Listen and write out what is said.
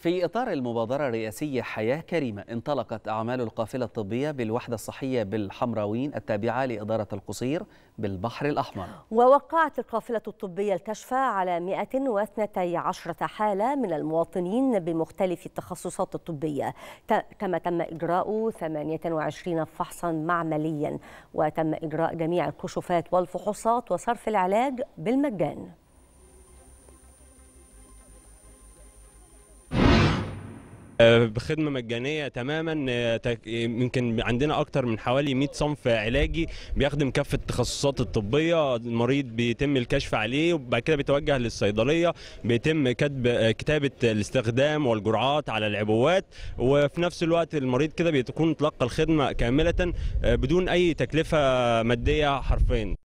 في إطار المبادرة الرئاسية حياة كريمة انطلقت أعمال القافلة الطبية بالوحدة الصحية بالحمراوين التابعة لإدارة القصير بالبحر الأحمر ووقعت القافلة الطبية الكشف على 112 حالة من المواطنين بمختلف التخصصات الطبية كما تم إجراء 28 فحصا معمليا وتم إجراء جميع الكشوفات والفحوصات وصرف العلاج بالمجان آه، بخدمه مجانيه تماما آه، يمكن عندنا اكتر من حوالي 100 صنف علاجي بيخدم كافه التخصصات الطبيه المريض بيتم الكشف عليه وبعد كده بيتوجه للصيدليه بيتم كتب آه، كتابه الاستخدام والجرعات على العبوات وفي نفس الوقت المريض كده بيتكون تلقى الخدمه كامله بدون اي تكلفه ماديه حرفيا